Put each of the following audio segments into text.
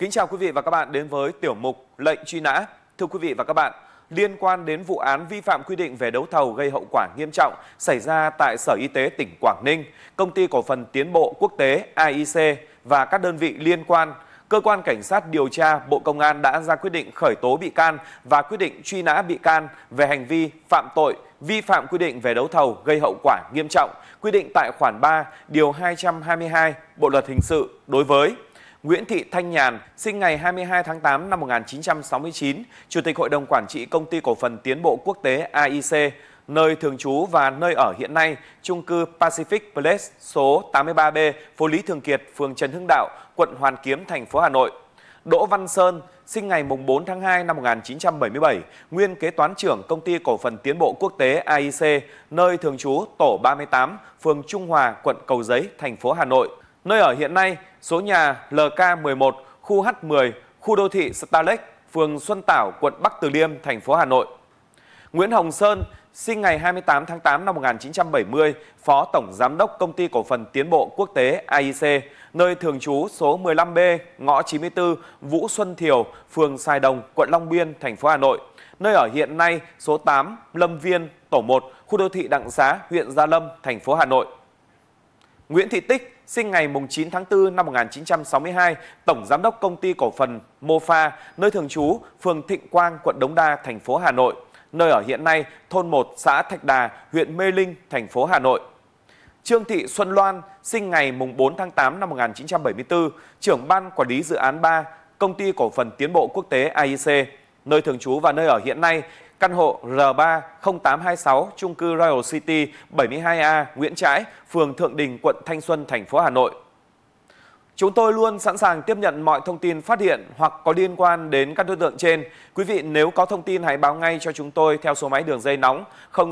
Kính chào quý vị và các bạn đến với tiểu mục lệnh truy nã. Thưa quý vị và các bạn, liên quan đến vụ án vi phạm quy định về đấu thầu gây hậu quả nghiêm trọng xảy ra tại Sở Y tế tỉnh Quảng Ninh, Công ty Cổ phần Tiến bộ Quốc tế AIC và các đơn vị liên quan, Cơ quan Cảnh sát điều tra Bộ Công an đã ra quyết định khởi tố bị can và quyết định truy nã bị can về hành vi phạm tội vi phạm quy định về đấu thầu gây hậu quả nghiêm trọng, quy định tại khoản 3, điều 222 Bộ luật hình sự đối với Nguyễn Thị Thanh Nhàn, sinh ngày 22 tháng 8 năm 1969, Chủ tịch Hội đồng Quản trị Công ty Cổ phần Tiến bộ Quốc tế AIC, nơi thường trú và nơi ở hiện nay, Chung cư Pacific Place số 83B, phố Lý Thường Kiệt, phường Trần Hưng Đạo, quận Hoàn Kiếm, thành phố Hà Nội. Đỗ Văn Sơn, sinh ngày 4 tháng 2 năm 1977, nguyên kế toán trưởng Công ty Cổ phần Tiến bộ Quốc tế AIC, nơi thường trú tổ 38, phường Trung Hòa, quận Cầu Giấy, thành phố Hà Nội nơi ở hiện nay số nhà lk11 khu H10 khu đô thị Starlake, phường Xuân Tảo, quận Bắc Từ Liêm, thành phố Hà Nội. Nguyễn Hồng Sơn, sinh ngày 28 tháng 8 năm 1970, Phó Tổng Giám đốc Công ty Cổ phần Tiến bộ Quốc tế AIC, nơi thường trú số 15B, ngõ 94, Vũ Xuân Thiều, phường Sài Đồng, quận Long Biên, thành phố Hà Nội. Nơi ở hiện nay số 8, Lâm Viên, tổ 1, khu đô thị Đặng Xá, huyện Gia Lâm, thành phố Hà Nội. Nguyễn Thị Tích, sinh ngày 9 tháng 4 năm 1962, Tổng Giám đốc Công ty Cổ phần Mofa, nơi thường trú, phường Thịnh Quang, quận Đống Đa, thành phố Hà Nội, nơi ở hiện nay thôn 1, xã Thạch Đà, huyện Mê Linh, thành phố Hà Nội. Trương Thị Xuân Loan, sinh ngày 4 tháng 8 năm 1974, trưởng ban quản lý dự án 3, Công ty Cổ phần Tiến bộ Quốc tế AIC, nơi thường trú và nơi ở hiện nay căn hộ r ba mươi tám hai sáu trung cư royal city bảy mươi hai a nguyễn trãi phường thượng đình quận thanh xuân thành phố hà nội Chúng tôi luôn sẵn sàng tiếp nhận mọi thông tin phát hiện hoặc có liên quan đến các đối tượng trên. Quý vị nếu có thông tin hãy báo ngay cho chúng tôi theo số máy đường dây nóng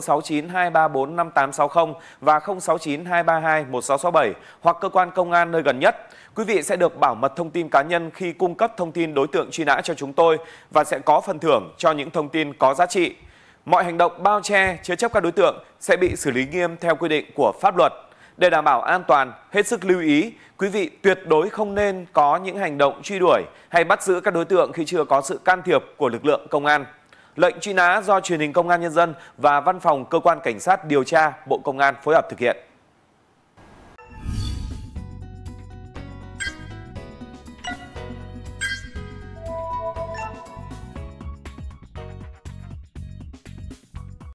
069 234 5860 và 069 232 1667 hoặc cơ quan công an nơi gần nhất. Quý vị sẽ được bảo mật thông tin cá nhân khi cung cấp thông tin đối tượng truy nã cho chúng tôi và sẽ có phần thưởng cho những thông tin có giá trị. Mọi hành động bao che, chứa chấp các đối tượng sẽ bị xử lý nghiêm theo quy định của pháp luật. Để đảm bảo an toàn, hết sức lưu ý, quý vị tuyệt đối không nên có những hành động truy đuổi hay bắt giữ các đối tượng khi chưa có sự can thiệp của lực lượng công an. Lệnh truy nã do truyền hình Công an Nhân dân và Văn phòng Cơ quan Cảnh sát Điều tra Bộ Công an phối hợp thực hiện.